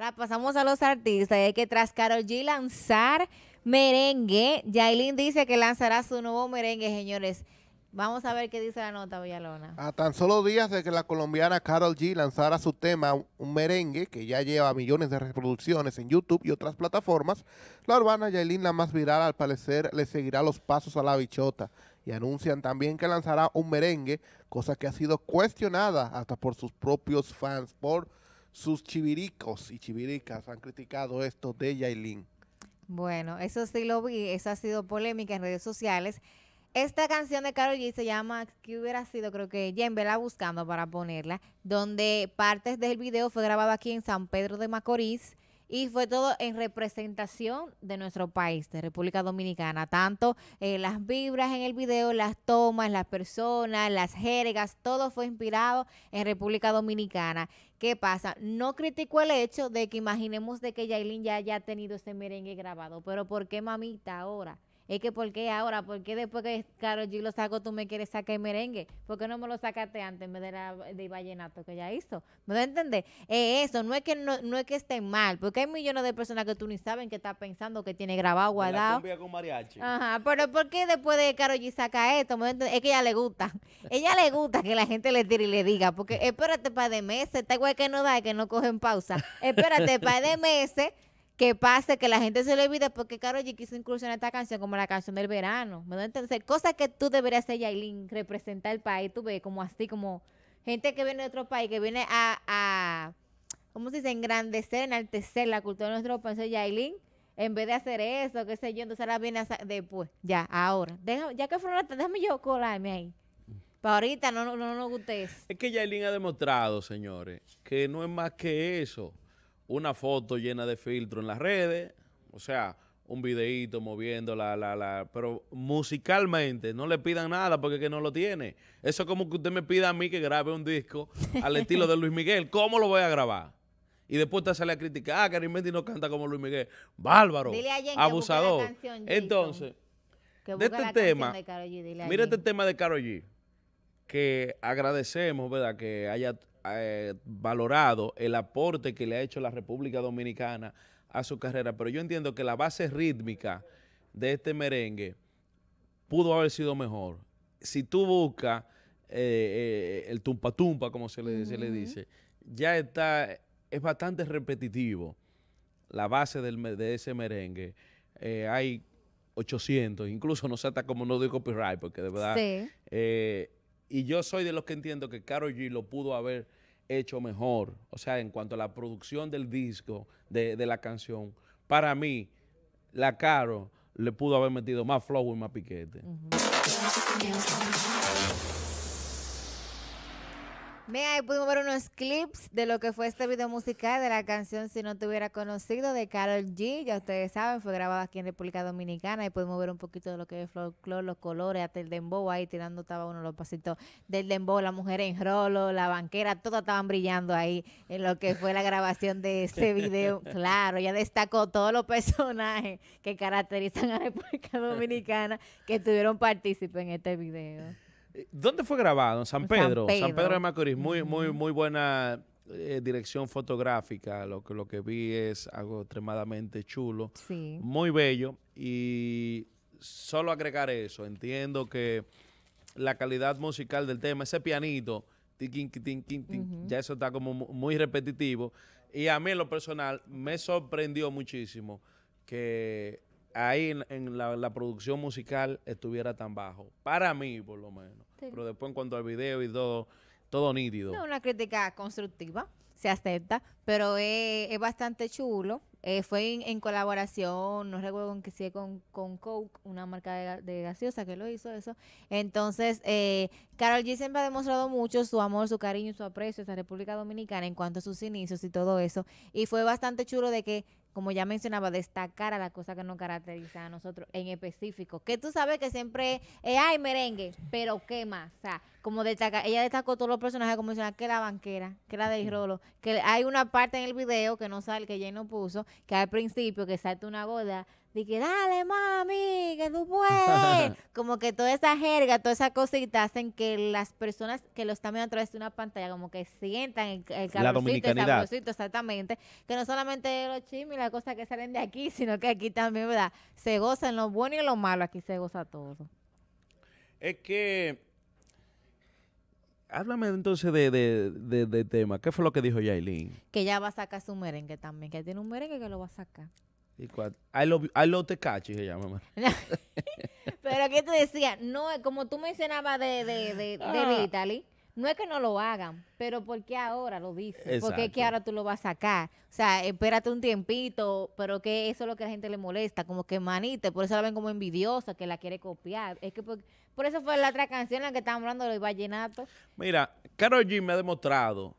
Ahora pasamos a los artistas. Es que tras Karol G lanzar merengue, Yailin dice que lanzará su nuevo merengue, señores. Vamos a ver qué dice la nota, Villalona. A tan solo días de que la colombiana Carol G lanzara su tema, un merengue, que ya lleva millones de reproducciones en YouTube y otras plataformas, la urbana Yailin, la más viral, al parecer le seguirá los pasos a la bichota. Y anuncian también que lanzará un merengue, cosa que ha sido cuestionada hasta por sus propios fans, por sus chiviricos y chiviricas han criticado esto de Yailin. Bueno, eso sí lo vi, eso ha sido polémica en redes sociales. Esta canción de Carol G se llama ¿qué hubiera sido? Creo que Jembe la buscando para ponerla, donde partes del video fue grabado aquí en San Pedro de Macorís y fue todo en representación de nuestro país, de República Dominicana. Tanto eh, las vibras en el video, las tomas, las personas, las jergas, todo fue inspirado en República Dominicana. ¿Qué pasa? No critico el hecho de que imaginemos de que Yailin ya haya tenido ese merengue grabado, pero ¿por qué mamita ahora? es que ¿por qué ahora? ¿Por qué después que Carol G lo saco, tú me quieres sacar el merengue? ¿Por qué no me lo sacaste antes en vez de, la, de vallenato que ya hizo? ¿Me lo a entender? eso, no es que no, es que estén mal, porque hay millones de personas que tú ni saben que está pensando que tiene grabado, guardado. La con mariachi. Ajá, pero ¿por qué después de Carol G saca esto? ¿Me que es que ella le gusta. ella le gusta que la gente le tire y le diga, porque espérate para de meses, está igual que no da, que no cogen pausa. Espérate para de meses que pase, que la gente se le olvide, porque Karol G quiso en esta canción como la canción del verano. ¿me doy entender? cosas que tú deberías hacer, Yailin, representar el país, tú ves, como así, como gente que viene de otro país, que viene a, ¿cómo se dice? Engrandecer, enaltecer la cultura de nuestro país. Yailin, en vez de hacer eso, qué sé yo, entonces la viene después, ya, ahora. Déjame, ya que fueron, déjame yo colarme ahí. Para ahorita no, no, no nos guste eso. Es que Yailin ha demostrado, señores, que no es más que eso una foto llena de filtro en las redes, o sea, un videíto moviendo la, la, la, pero musicalmente no le pidan nada porque que no lo tiene. Eso es como que usted me pida a mí que grabe un disco al estilo de Luis Miguel. ¿Cómo lo voy a grabar? Y después te sale a criticar, ah, Mendy no canta como Luis Miguel. Bárbaro, abusador. Entonces, de este tema, de mira este tema de Karol G, que agradecemos, ¿verdad? Que haya eh, valorado el aporte que le ha hecho la República Dominicana a su carrera, pero yo entiendo que la base rítmica de este merengue pudo haber sido mejor. Si tú buscas eh, eh, el tumpa tumpa, como se le, dice, ya está, es bastante repetitivo la base de ese merengue. hay 800, incluso no sé hasta como no de copyright, porque de verdad y yo soy de los que entiendo que Karol G lo pudo haber hecho mejor. O sea, en cuanto a la producción del disco, de, la canción, para mí, la Caro le pudo haber metido más flow y más piquete. Mira, ahí pudimos ver unos clips de lo que fue este video musical de la canción Si no te hubiera conocido de Carol G. Ya ustedes saben, fue grabado aquí en República Dominicana y pudimos ver un poquito de lo que es folclore, los colores, hasta el dembow ahí tirando estaba uno los pasitos del dembow, la mujer en rolo, la banquera, todas estaban brillando ahí en lo que fue la grabación de este video. Claro, ya destacó todos los personajes que caracterizan a República Dominicana que tuvieron partícipe en este video. Eh, ¿Dónde fue grabado? En San Pedro. San Pedro, San Pedro de Macorís. Muy, muy, muy buena eh, dirección fotográfica. Lo que, lo que vi es algo extremadamente chulo. Sí. Muy bello. Y solo agregar eso. Entiendo que la calidad musical del tema, ese pianito, ya eso está como muy repetitivo. Y a mí en lo personal me sorprendió muchísimo que ahí en, la, producción musical estuviera tan bajo. Para mí, por lo menos. Pero después, en cuanto al video y todo, todo nítido. No, una crítica constructiva, se acepta, pero es, bastante chulo. Eh, fue en, colaboración, no recuerdo con que con, Coke, una marca de, gaseosa que lo hizo eso. Entonces, eh, Carol G siempre ha demostrado mucho su amor, su cariño, su aprecio a la República Dominicana en cuanto a sus inicios y todo eso. Y fue bastante chulo de que como ya mencionaba, destacar a la cosa que nos caracterizan a nosotros en específico. Que tú sabes que siempre hay ay, merengue, pero ¿qué más? O sea, como destaca, ella destacó todos los personajes, como mencionaba, que la banquera, que la de rolo, que hay una parte en el video que no sale, que Jane no puso, que al principio que salta una boda, de dale mami, que tú puedes. como que toda esa jerga, toda esa cosita hacen que las personas que lo están viendo a través de una pantalla como que sientan el, el el exactamente. Que no solamente los y las cosas que salen de aquí, sino que aquí también, ¿verdad? Se gozan lo bueno y lo malo, aquí se goza todo. Es que... Háblame entonces de, tema. ¿Qué fue lo que dijo Yailin? Que ya va a sacar su merengue también, que tiene un merengue que lo va a sacar. Y cuatro. I love, I se llama, Pero que te decía, no, eh, como tú mencionabas de, de, de, de ah. no es que no lo hagan, pero ¿por qué ahora lo dices? Porque es que ahora tú lo vas a sacar? O sea, espérate un tiempito, pero que eso es lo que a la gente le molesta, como que manita, por eso la ven como envidiosa, que la quiere copiar. Es que por, eso fue la otra canción en la que estábamos hablando de vallenatos Mira, Karol G me ha demostrado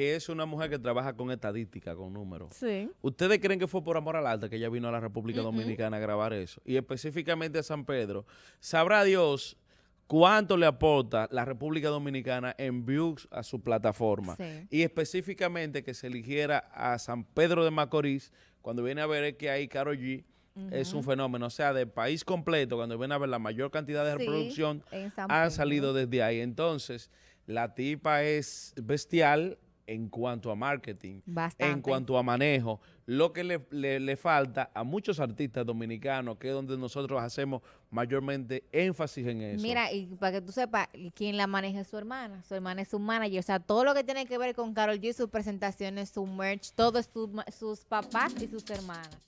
que es una mujer que trabaja con estadística, con números. Sí. ¿Ustedes creen que fue por amor al arte que ella vino a la República Dominicana a grabar eso? Y específicamente a San Pedro. ¿Sabrá Dios cuánto le aporta la República Dominicana en views a su plataforma? Y específicamente que se eligiera a San Pedro de Macorís, cuando viene a ver que hay caro G es un fenómeno. O sea, del país completo, cuando viene a ver la mayor cantidad de reproducción, ha salido desde ahí. Entonces, la tipa es bestial en cuanto a marketing, en cuanto a manejo, lo que le, le, falta a muchos artistas dominicanos, que es donde nosotros hacemos mayormente énfasis en eso. Mira, y para que tú sepas, ¿quién la maneja es su hermana, su hermana es su manager, o sea, todo lo que tiene que ver con Carol G, sus presentaciones, su merch, todo sus papás y sus hermanas.